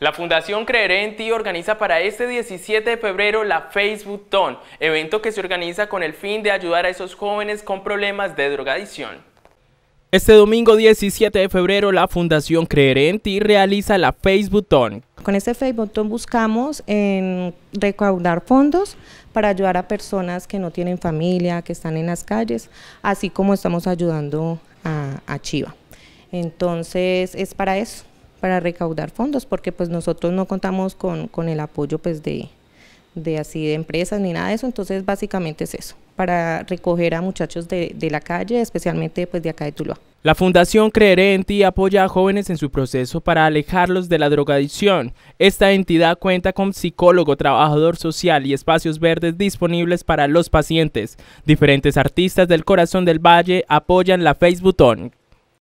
La Fundación Creeré en Ti organiza para este 17 de febrero la Facebook Ton, evento que se organiza con el fin de ayudar a esos jóvenes con problemas de drogadicción. Este domingo 17 de febrero la Fundación Creeré en Ti realiza la Facebook Ton. Con este Facebook Ton buscamos recaudar fondos para ayudar a personas que no tienen familia, que están en las calles, así como estamos ayudando a Chiva. Entonces es para eso para recaudar fondos, porque pues nosotros no contamos con, el apoyo pues de, así de empresas ni nada de eso, entonces básicamente es eso, para recoger a muchachos de, la calle, especialmente pues de acá de Tuluá. La Fundación Creeré en Ti apoya a jóvenes en su proceso para alejarlos de la drogadicción. Esta entidad cuenta con psicólogo, trabajador social y espacios verdes disponibles para los pacientes. Diferentes artistas del corazón del valle apoyan la Facebook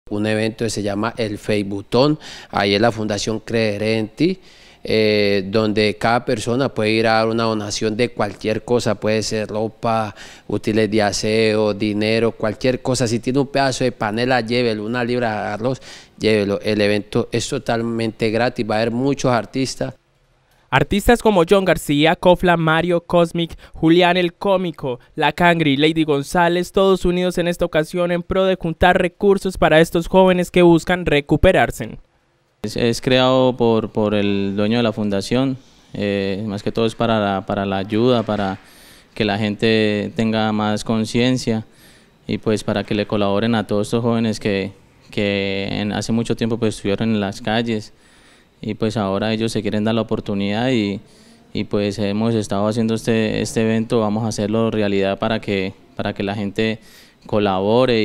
un evento que se llama el Facebookón, ahí es la Fundación Creer eh, donde cada persona puede ir a dar una donación de cualquier cosa, puede ser ropa, útiles de aseo, dinero, cualquier cosa. Si tiene un pedazo de panela, llévelo, una libra de arroz, llévelo. El evento es totalmente gratis, va a haber muchos artistas. Artistas como John García, Cofla, Mario, Cosmic, Julián el Cómico, La Cangri Lady González, todos unidos en esta ocasión en pro de juntar recursos para estos jóvenes que buscan recuperarse. Es, creado por, el dueño de la fundación, eh, más que todo es para la, ayuda, para que la gente tenga más conciencia y pues para que le colaboren a todos estos jóvenes que, que hace mucho tiempo pues, estuvieron en las calles y pues ahora ellos se quieren dar la oportunidad y, pues hemos estado haciendo este, este evento, vamos a hacerlo realidad para que, para que la gente colabore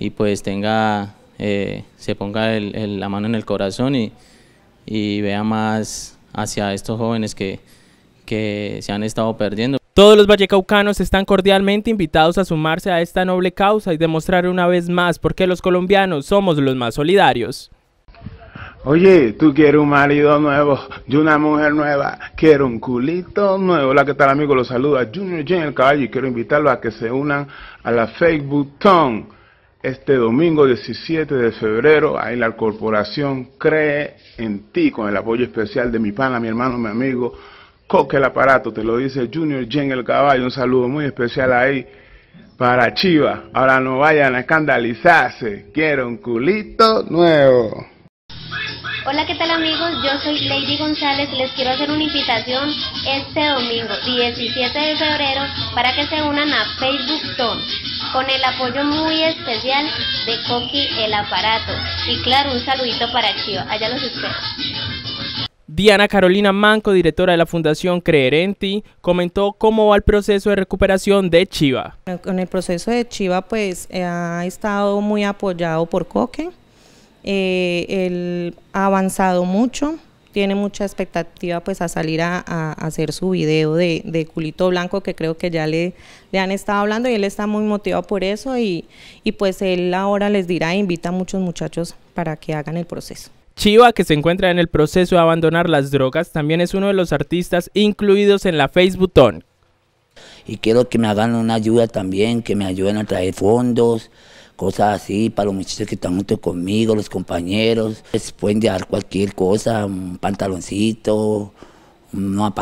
y, pues tenga, eh, se ponga la mano en el corazón y, vea más hacia estos jóvenes que, que se han estado perdiendo. Todos los vallecaucanos están cordialmente invitados a sumarse a esta noble causa y demostrar una vez más por qué los colombianos somos los más solidarios. Oye, tú quieres un marido nuevo y una mujer nueva. Quiero un culito nuevo. Hola, ¿qué tal, amigo? Los saluda Junior Jen, El Caballo y quiero invitarlos a que se unan a la Facebook Town este domingo 17 de febrero. Ahí la corporación cree en ti con el apoyo especial de mi pana, mi hermano, mi amigo. Coque el aparato, te lo dice Junior Jen el Caballo. Un saludo muy especial ahí para Chiva. Ahora no vayan a escandalizarse. Quiero un culito nuevo. Hola, ¿qué tal amigos? Yo soy Lady González. Les quiero hacer una invitación este domingo 17 de febrero para que se unan a Facebook Tom con el apoyo muy especial de Coqui el aparato. Y claro, un saludito para Chiva. Allá los espero. Diana Carolina Manco, directora de la Fundación Creer en Ti, comentó cómo va el proceso de recuperación de Chiva. Con el proceso de Chiva, pues eh, ha estado muy apoyado por Coqui. Eh, él ha avanzado mucho, tiene mucha expectativa pues a salir a, hacer su video de, culito blanco que creo que ya le, le han estado hablando y él está muy motivado por eso y, y pues él ahora les dirá e invita a muchos muchachos para que hagan el proceso. Chiva, que se encuentra en el proceso de abandonar las drogas, también es uno de los artistas incluidos en la Facebook Y quiero que me hagan una ayuda también, que me ayuden a traer fondos, cosas así, para los muchachos que están junto conmigo, los compañeros. pueden dar cualquier cosa, un pantaloncito, unos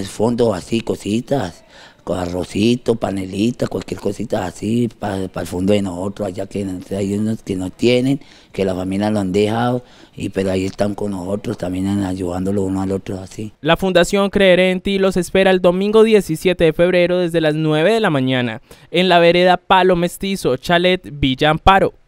es fondo, así, cositas con arrocito, panelita, cualquier cosita así, para el fondo de nosotros, allá que hay unos que no tienen, que la familia lo han dejado, y pero ahí están con nosotros también ayudándolo uno al otro así. La Fundación Creer en Ti los espera el domingo 17 de febrero desde las 9 de la mañana, en la vereda Palo Mestizo, Chalet Villa Amparo.